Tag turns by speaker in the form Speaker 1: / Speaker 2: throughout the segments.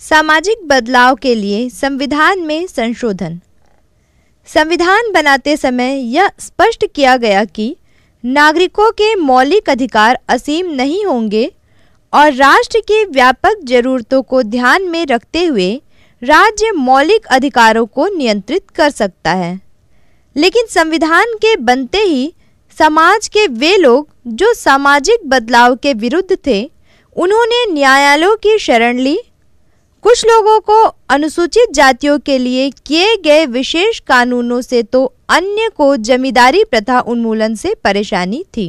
Speaker 1: सामाजिक बदलाव के लिए संविधान में संशोधन संविधान बनाते समय यह स्पष्ट किया गया कि नागरिकों के मौलिक अधिकार असीम नहीं होंगे और राष्ट्र की व्यापक जरूरतों को ध्यान में रखते हुए राज्य मौलिक अधिकारों को नियंत्रित कर सकता है लेकिन संविधान के बनते ही समाज के वे लोग जो सामाजिक बदलाव के विरुद्ध थे उन्होंने न्यायालयों की शरण ली कुछ लोगों को अनुसूचित जातियों के लिए किए गए विशेष कानूनों से तो अन्य को जमींदारी प्रथा उन्मूलन से परेशानी थी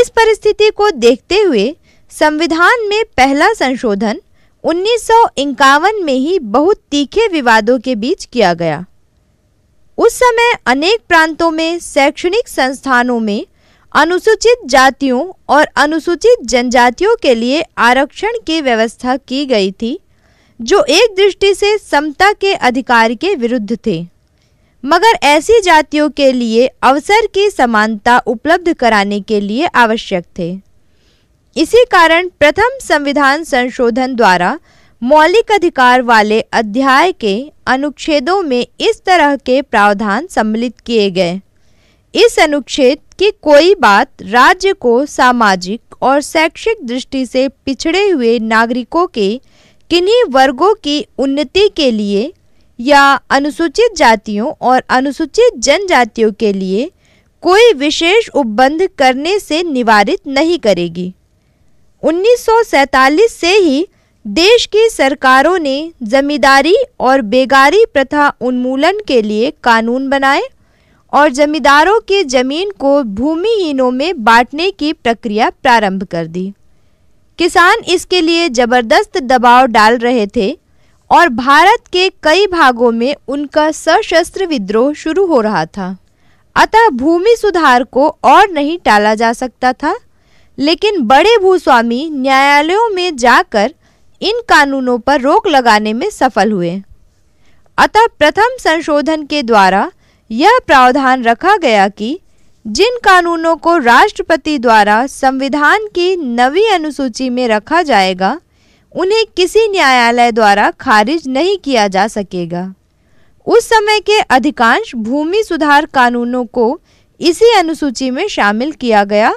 Speaker 1: इस परिस्थिति को देखते हुए संविधान में पहला संशोधन उन्नीस में ही बहुत तीखे विवादों के बीच किया गया उस समय अनेक प्रांतों में शैक्षणिक संस्थानों में अनुसूचित जातियों और अनुसूचित जनजातियों के लिए आरक्षण की व्यवस्था की गई थी जो एक दृष्टि से समता के अधिकार के विरुद्ध थे मगर ऐसी जातियों के लिए अवसर की समानता उपलब्ध कराने के लिए आवश्यक थे इसी कारण प्रथम संविधान संशोधन द्वारा मौलिक अधिकार वाले अध्याय के अनुच्छेदों में इस तरह के प्रावधान सम्मिलित किए गए इस अनुच्छेद की कोई बात राज्य को सामाजिक और शैक्षिक दृष्टि से पिछड़े हुए नागरिकों के किन्हीं वर्गों की उन्नति के लिए या अनुसूचित जातियों और अनुसूचित जनजातियों के लिए कोई विशेष उपबंध करने से निवारित नहीं करेगी 1947 से ही देश की सरकारों ने जमींदारी और बेगारी प्रथा उन्मूलन के लिए कानून बनाए और जमींदारों की जमीन को भूमिहीनों में बांटने की प्रक्रिया प्रारंभ कर दी किसान इसके लिए जबरदस्त दबाव डाल रहे थे और भारत के कई भागों में उनका सशस्त्र विद्रोह शुरू हो रहा था अतः भूमि सुधार को और नहीं टाला जा सकता था लेकिन बड़े भूस्वामी न्यायालयों में जाकर इन कानूनों पर रोक लगाने में सफल हुए अतः प्रथम संशोधन के द्वारा यह प्रावधान रखा गया कि जिन कानूनों को राष्ट्रपति द्वारा संविधान की नवी अनुसूची में रखा जाएगा उन्हें किसी न्यायालय द्वारा खारिज नहीं किया जा सकेगा उस समय के अधिकांश भूमि सुधार कानूनों को इसी अनुसूची में शामिल किया गया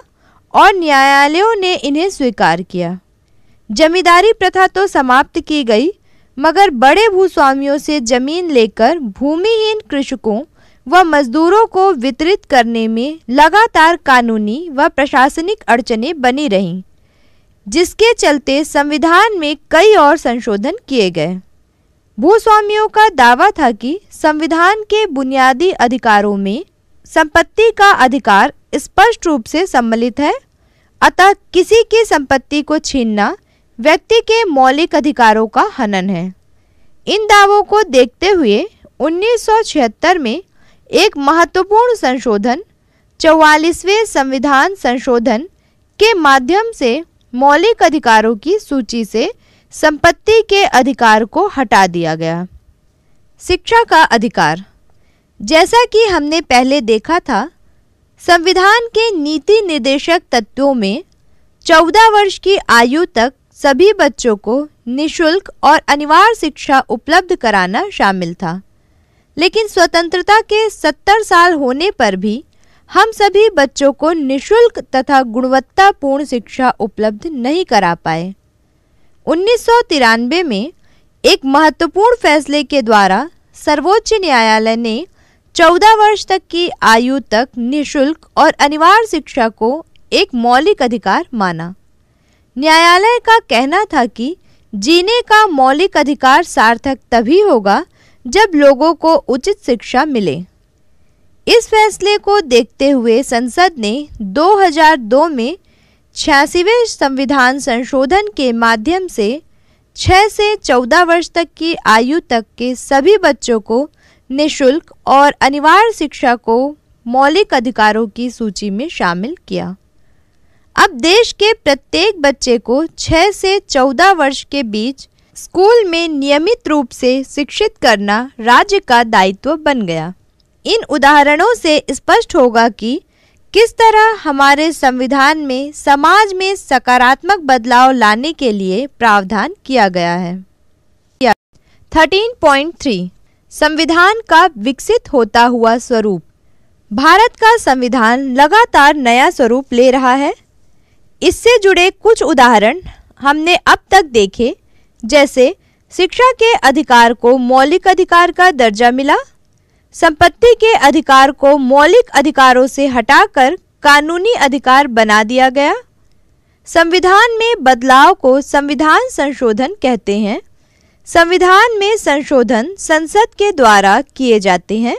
Speaker 1: और न्यायालयों ने इन्हें स्वीकार किया जमींदारी प्रथा तो समाप्त की गई मगर बड़े भूस्वामियों से जमीन लेकर भूमिहीन कृषकों व मजदूरों को वितरित करने में लगातार कानूनी व प्रशासनिक अड़चने बनी रहीं जिसके चलते संविधान में कई और संशोधन किए गए भूस्वामियों का दावा था कि संविधान के बुनियादी अधिकारों में संपत्ति का अधिकार स्पष्ट रूप से सम्मिलित है अतः किसी की संपत्ति को छीनना व्यक्ति के मौलिक अधिकारों का हनन है इन दावों को देखते हुए 1976 में एक महत्वपूर्ण संशोधन चौवालीसवें संविधान संशोधन के माध्यम से मौलिक अधिकारों की सूची से संपत्ति के अधिकार को हटा दिया गया शिक्षा का अधिकार जैसा कि हमने पहले देखा था संविधान के नीति निर्देशक तत्वों में चौदह वर्ष की आयु तक सभी बच्चों को निशुल्क और अनिवार्य शिक्षा उपलब्ध कराना शामिल था लेकिन स्वतंत्रता के सत्तर साल होने पर भी हम सभी बच्चों को निशुल्क तथा गुणवत्तापूर्ण शिक्षा उपलब्ध नहीं करा पाए उन्नीस में एक महत्वपूर्ण फैसले के द्वारा सर्वोच्च न्यायालय ने 14 वर्ष तक की आयु तक निशुल्क और अनिवार्य शिक्षा को एक मौलिक अधिकार माना न्यायालय का कहना था कि जीने का मौलिक अधिकार सार्थक तभी होगा जब लोगों को उचित शिक्षा मिले इस फैसले को देखते हुए संसद ने 2002 में छियासीवें संविधान संशोधन के माध्यम से 6 से 14 वर्ष तक की आयु तक के सभी बच्चों को निशुल्क और अनिवार्य शिक्षा को मौलिक अधिकारों की सूची में शामिल किया अब देश के प्रत्येक बच्चे को 6 से 14 वर्ष के बीच स्कूल में नियमित रूप से शिक्षित करना राज्य का दायित्व बन गया इन उदाहरणों से स्पष्ट होगा कि किस तरह हमारे संविधान में समाज में सकारात्मक बदलाव लाने के लिए प्रावधान किया गया है थर्टीन पॉइंट थ्री संविधान का विकसित होता हुआ स्वरूप भारत का संविधान लगातार नया स्वरूप ले रहा है इससे जुड़े कुछ उदाहरण हमने अब तक देखे जैसे शिक्षा के अधिकार को मौलिक अधिकार का दर्जा मिला संपत्ति के अधिकार को मौलिक अधिकारों से हटाकर कानूनी अधिकार बना दिया गया संविधान में बदलाव को संविधान संशोधन कहते हैं संविधान में संशोधन संसद के द्वारा किए जाते हैं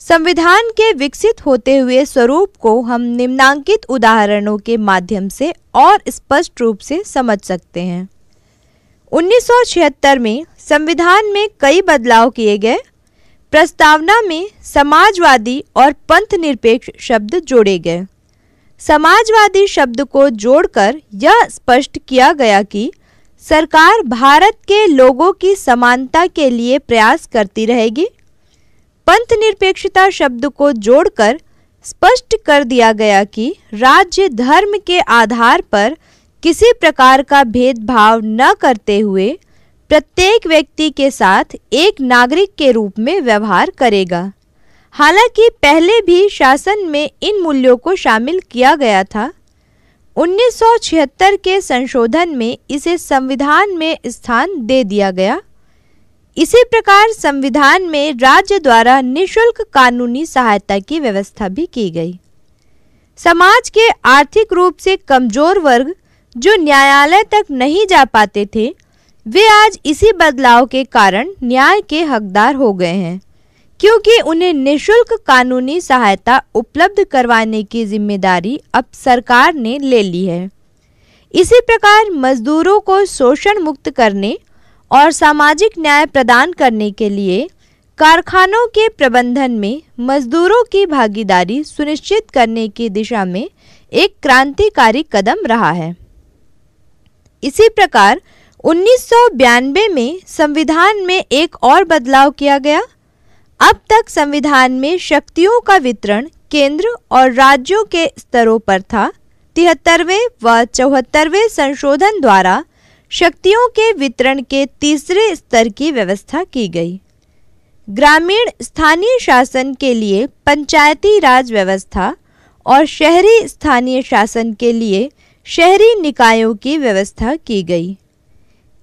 Speaker 1: संविधान के विकसित होते हुए स्वरूप को हम निम्नांकित उदाहरणों के माध्यम से और स्पष्ट रूप से समझ सकते हैं 1976 में संविधान में कई बदलाव किए गए प्रस्तावना में समाजवादी और पंथ निरपेक्ष शब्द जोड़े गए समाजवादी शब्द को जोड़कर यह स्पष्ट किया गया कि सरकार भारत के लोगों की समानता के लिए प्रयास करती रहेगी पंथ निरपेक्षता शब्द को जोड़कर स्पष्ट कर दिया गया कि राज्य धर्म के आधार पर किसी प्रकार का भेदभाव न करते हुए प्रत्येक व्यक्ति के साथ एक नागरिक के रूप में व्यवहार करेगा हालांकि पहले भी शासन में इन मूल्यों को शामिल किया गया था 1976 के संशोधन में इसे संविधान में स्थान दे दिया गया इसी प्रकार संविधान में राज्य द्वारा निशुल्क कानूनी सहायता की व्यवस्था भी की गई समाज के आर्थिक रूप से कमजोर वर्ग जो न्यायालय तक नहीं जा पाते थे वे आज इसी बदलाव के कारण न्याय के हकदार हो गए हैं क्योंकि उन्हें निशुल्क कानूनी सहायता उपलब्ध करवाने की जिम्मेदारी अब सरकार ने ले ली है इसी प्रकार मजदूरों को शोषण मुक्त करने और सामाजिक न्याय प्रदान करने के लिए कारखानों के प्रबंधन में मजदूरों की भागीदारी सुनिश्चित करने की दिशा में एक क्रांतिकारी कदम रहा है इसी प्रकार उन्नीस में संविधान में एक और बदलाव किया गया अब तक संविधान में शक्तियों का वितरण केंद्र और राज्यों के स्तरों पर था तिहत्तरवें व चौहत्तरवें संशोधन द्वारा शक्तियों के वितरण के तीसरे स्तर की व्यवस्था की गई ग्रामीण स्थानीय शासन के लिए पंचायती राज व्यवस्था और शहरी स्थानीय शासन के लिए शहरी निकायों की व्यवस्था की गई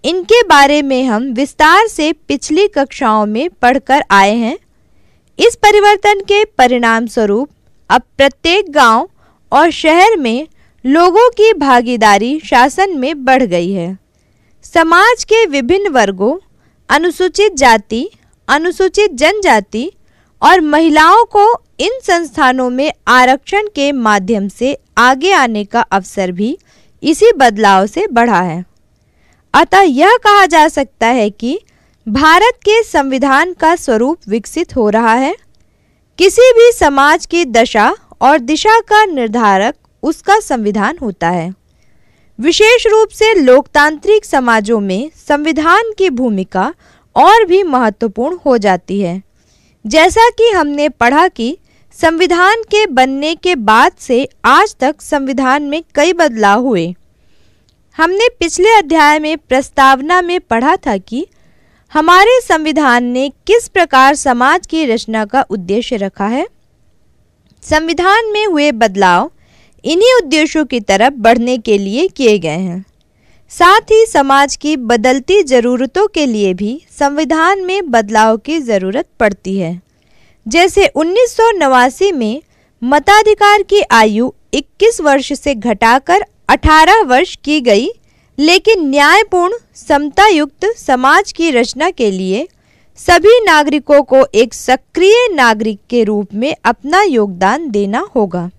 Speaker 1: इनके बारे में हम विस्तार से पिछली कक्षाओं में पढ़कर आए हैं इस परिवर्तन के परिणाम स्वरूप अब प्रत्येक गांव और शहर में लोगों की भागीदारी शासन में बढ़ गई है समाज के विभिन्न वर्गों अनुसूचित जाति अनुसूचित जनजाति और महिलाओं को इन संस्थानों में आरक्षण के माध्यम से आगे आने का अवसर भी इसी बदलाव से बढ़ा है अतः यह कहा जा सकता है कि भारत के संविधान का स्वरूप विकसित हो रहा है किसी भी समाज की दशा और दिशा का निर्धारक उसका संविधान होता है विशेष रूप से लोकतांत्रिक समाजों में संविधान की भूमिका और भी महत्वपूर्ण हो जाती है जैसा कि हमने पढ़ा कि संविधान के बनने के बाद से आज तक संविधान में कई बदलाव हुए हमने पिछले अध्याय में प्रस्तावना में पढ़ा था कि हमारे संविधान ने किस प्रकार समाज की रचना का उद्देश्य रखा है संविधान में हुए बदलाव इन्हीं उद्देश्यों की तरफ बढ़ने के लिए किए गए हैं साथ ही समाज की बदलती ज़रूरतों के लिए भी संविधान में बदलाव की ज़रूरत पड़ती है जैसे उन्नीस में मताधिकार की आयु 21 वर्ष से घटाकर 18 वर्ष की गई लेकिन न्यायपूर्ण समता युक्त समाज की रचना के लिए सभी नागरिकों को एक सक्रिय नागरिक के रूप में अपना योगदान देना होगा